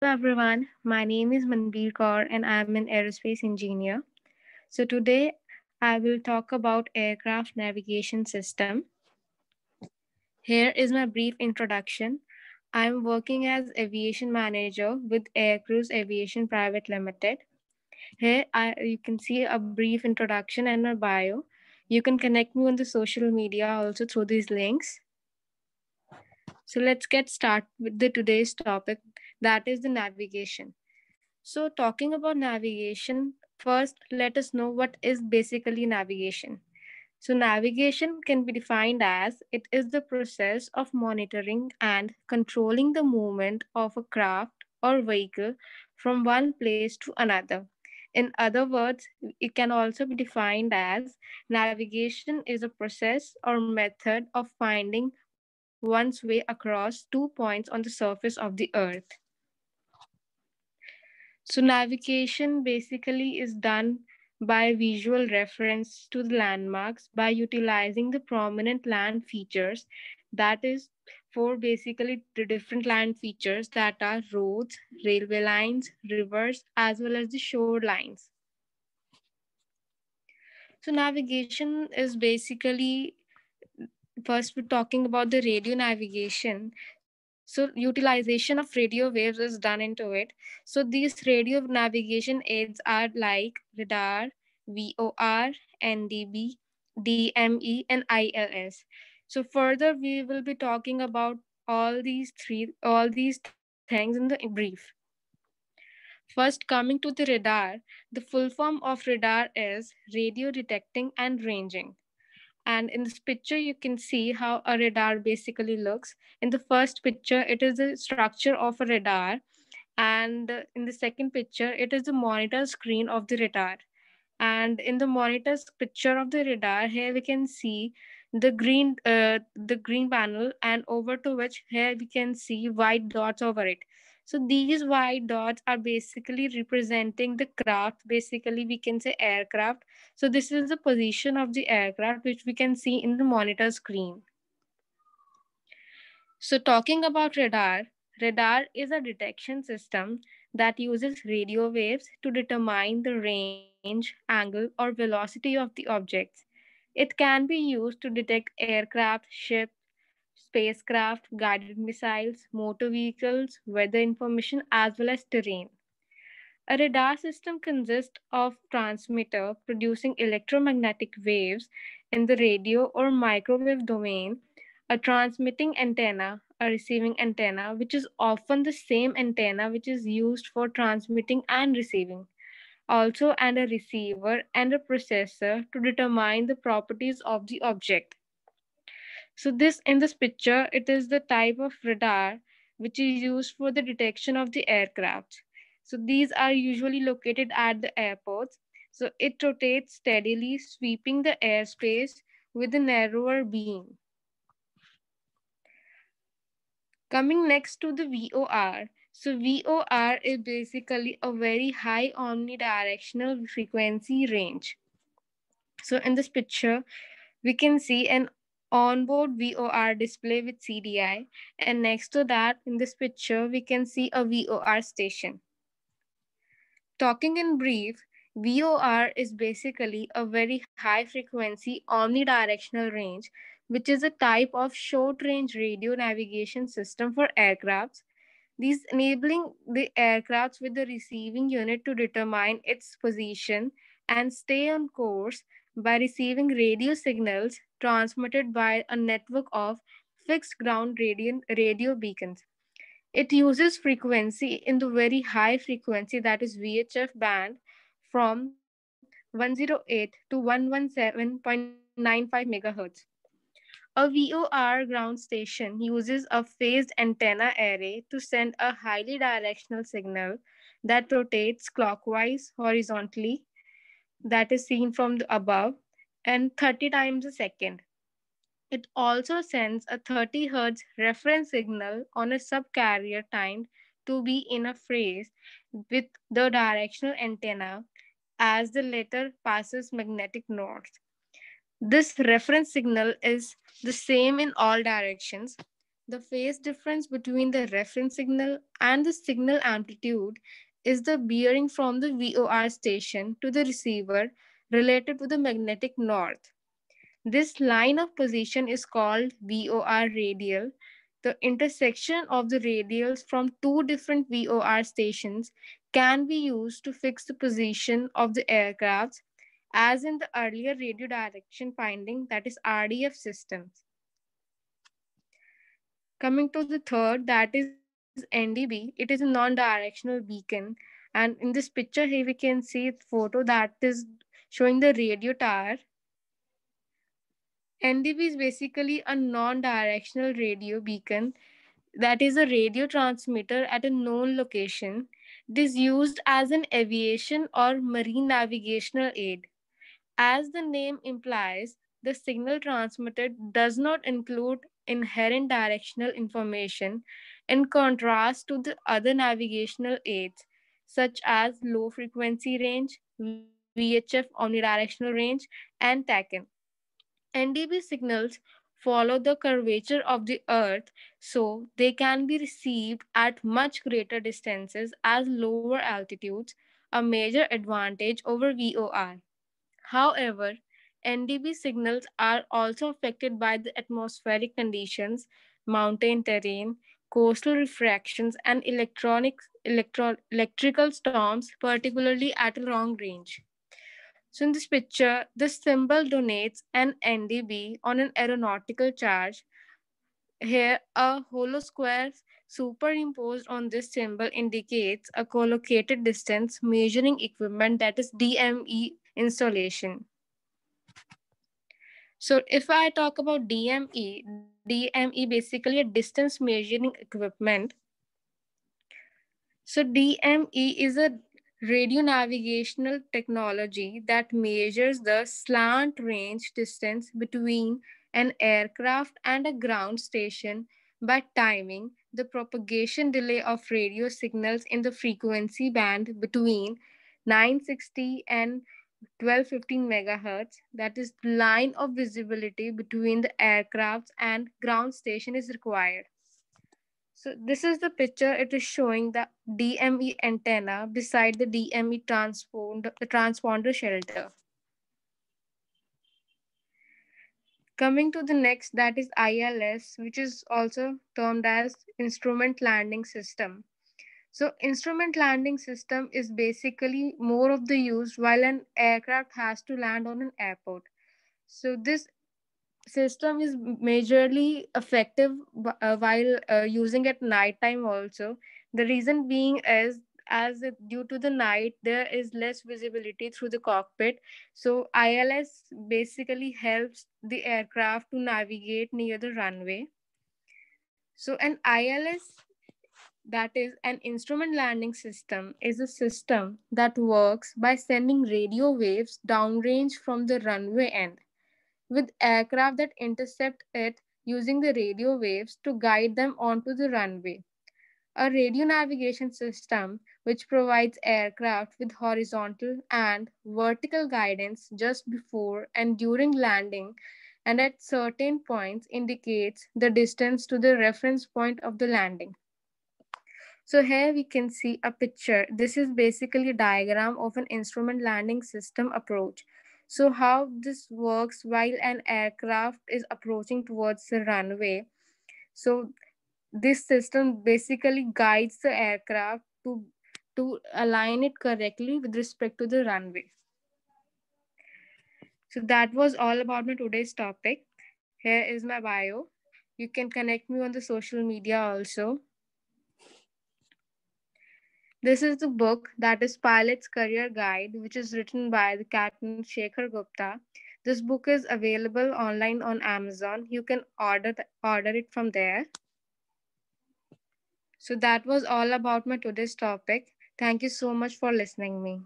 Hello everyone, my name is Manbir Kaur and I am an aerospace engineer. So today I will talk about aircraft navigation system. Here is my brief introduction. I am working as aviation manager with Aircruise Aviation Private Limited. Here I, you can see a brief introduction and my bio. You can connect me on the social media also through these links. So let's get started with the today's topic, that is the navigation. So talking about navigation, first let us know what is basically navigation. So navigation can be defined as it is the process of monitoring and controlling the movement of a craft or vehicle from one place to another. In other words, it can also be defined as navigation is a process or method of finding one's way across two points on the surface of the earth. So navigation basically is done by visual reference to the landmarks by utilizing the prominent land features that is for basically the different land features that are roads, railway lines, rivers, as well as the shorelines. So navigation is basically, first we're talking about the radio navigation. So utilization of radio waves is done into it. So these radio navigation aids are like radar, VOR, NDB, DME, and ILS. So further, we will be talking about all these three, all these things in the brief. First, coming to the radar, the full form of radar is radio detecting and ranging. And in this picture, you can see how a radar basically looks. In the first picture, it is the structure of a radar. And in the second picture, it is the monitor screen of the radar. And in the monitor picture of the radar, here we can see the green uh, the green panel and over to which here we can see white dots over it so these white dots are basically representing the craft. Basically, we can say aircraft. So this is the position of the aircraft, which we can see in the monitor screen. So talking about radar, radar is a detection system that uses radio waves to determine the range, angle, or velocity of the objects. It can be used to detect aircraft, ship, spacecraft, guided missiles, motor vehicles, weather information, as well as terrain. A radar system consists of transmitter producing electromagnetic waves in the radio or microwave domain, a transmitting antenna, a receiving antenna, which is often the same antenna which is used for transmitting and receiving also and a receiver and a processor to determine the properties of the object. So this in this picture, it is the type of radar which is used for the detection of the aircraft. So these are usually located at the airports. So it rotates steadily, sweeping the airspace with a narrower beam. Coming next to the VOR. So VOR is basically a very high omnidirectional frequency range. So in this picture, we can see an onboard VOR display with CDI. And next to that, in this picture, we can see a VOR station. Talking in brief, VOR is basically a very high frequency omnidirectional range, which is a type of short range radio navigation system for aircrafts. These enabling the aircrafts with the receiving unit to determine its position and stay on course by receiving radio signals transmitted by a network of fixed ground radio, beacons. It uses frequency in the very high frequency that is VHF band from 108 to 117.95 megahertz. A VOR ground station uses a phased antenna array to send a highly directional signal that rotates clockwise, horizontally, that is seen from above and 30 times a second. It also sends a 30 hertz reference signal on a subcarrier timed to be in a phase with the directional antenna as the letter passes magnetic north. This reference signal is the same in all directions. The phase difference between the reference signal and the signal amplitude is the bearing from the VOR station to the receiver related to the magnetic north. This line of position is called VOR radial. The intersection of the radials from two different VOR stations can be used to fix the position of the aircraft as in the earlier radio direction finding that is RDF systems. Coming to the third that is NDB. It is a non-directional beacon. And in this picture here, we can see photo that is showing the radio tower. NDB is basically a non-directional radio beacon that is a radio transmitter at a known location. It is used as an aviation or marine navigational aid. As the name implies, the signal transmitted does not include inherent directional information in contrast to the other navigational aids, such as low frequency range, VHF omnidirectional range, and TACN. NDB signals follow the curvature of the Earth, so they can be received at much greater distances as lower altitudes, a major advantage over VOR. However, NDB signals are also affected by the atmospheric conditions, mountain terrain, coastal refractions, and electronic, electro, electrical storms, particularly at long range. So in this picture, this symbol donates an NDB on an aeronautical charge. Here, a hollow square superimposed on this symbol indicates a collocated distance measuring equipment that is DME installation. So if I talk about DME, DME basically a distance measuring equipment. So DME is a radio navigational technology that measures the slant range distance between an aircraft and a ground station by timing the propagation delay of radio signals in the frequency band between 960 and 1215 megahertz that is line of visibility between the aircrafts and ground station is required so this is the picture it is showing the dme antenna beside the dme transponder the transponder shelter coming to the next that is ils which is also termed as instrument landing system so instrument landing system is basically more of the use while an aircraft has to land on an airport. So this system is majorly effective uh, while uh, using at nighttime also. The reason being is as due to the night there is less visibility through the cockpit so ils basically helps the aircraft to navigate near the runway so an ils that is an instrument landing system is a system that works by sending radio waves downrange from the runway end with aircraft that intercept it using the radio waves to guide them onto the runway a radio navigation system which provides aircraft with horizontal and vertical guidance just before and during landing and at certain points indicates the distance to the reference point of the landing so here we can see a picture. This is basically a diagram of an instrument landing system approach. So how this works while an aircraft is approaching towards the runway. So this system basically guides the aircraft to, to align it correctly with respect to the runway. So that was all about my today's topic. Here is my bio. You can connect me on the social media also. This is the book that is Pilot's Career Guide, which is written by the captain Shekhar Gupta. This book is available online on Amazon. You can order the, order it from there. So that was all about my today's topic. Thank you so much for listening me.